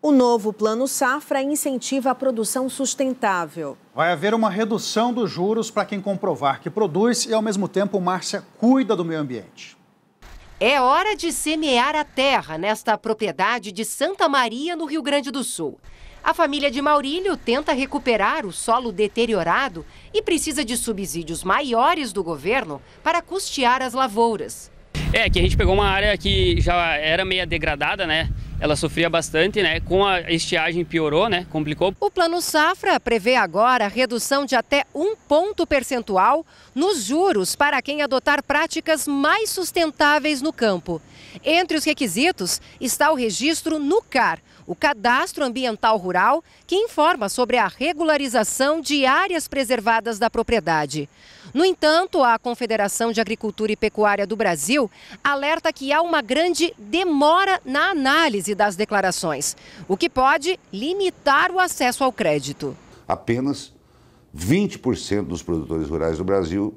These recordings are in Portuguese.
O novo Plano Safra incentiva a produção sustentável. Vai haver uma redução dos juros para quem comprovar que produz e, ao mesmo tempo, Márcia cuida do meio ambiente. É hora de semear a terra nesta propriedade de Santa Maria, no Rio Grande do Sul. A família de Maurílio tenta recuperar o solo deteriorado e precisa de subsídios maiores do governo para custear as lavouras. É que a gente pegou uma área que já era meia degradada, né? ela sofria bastante, né? Com a estiagem piorou, né? Complicou. O Plano Safra prevê agora redução de até um ponto percentual nos juros para quem adotar práticas mais sustentáveis no campo. Entre os requisitos está o registro no CAR, o Cadastro Ambiental Rural, que informa sobre a regularização de áreas preservadas da propriedade. No entanto, a Confederação de Agricultura e Pecuária do Brasil alerta que há uma grande demora na análise análise das declarações, o que pode limitar o acesso ao crédito. Apenas 20% dos produtores rurais do Brasil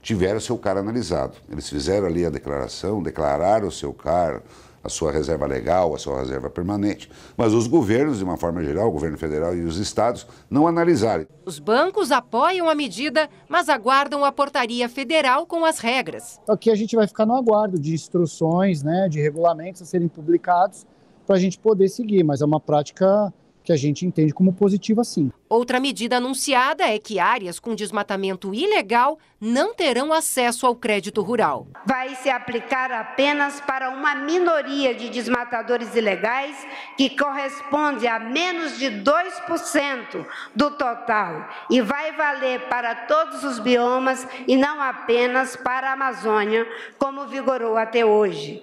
tiveram seu CAR analisado. Eles fizeram ali a declaração, declararam o seu CAR, a sua reserva legal, a sua reserva permanente. Mas os governos, de uma forma geral, o governo federal e os estados, não analisaram. Os bancos apoiam a medida, mas aguardam a portaria federal com as regras. Aqui a gente vai ficar no aguardo de instruções, né, de regulamentos a serem publicados para a gente poder seguir, mas é uma prática que a gente entende como positiva sim. Outra medida anunciada é que áreas com desmatamento ilegal não terão acesso ao crédito rural. Vai se aplicar apenas para uma minoria de desmatadores ilegais, que corresponde a menos de 2% do total, e vai valer para todos os biomas e não apenas para a Amazônia, como vigorou até hoje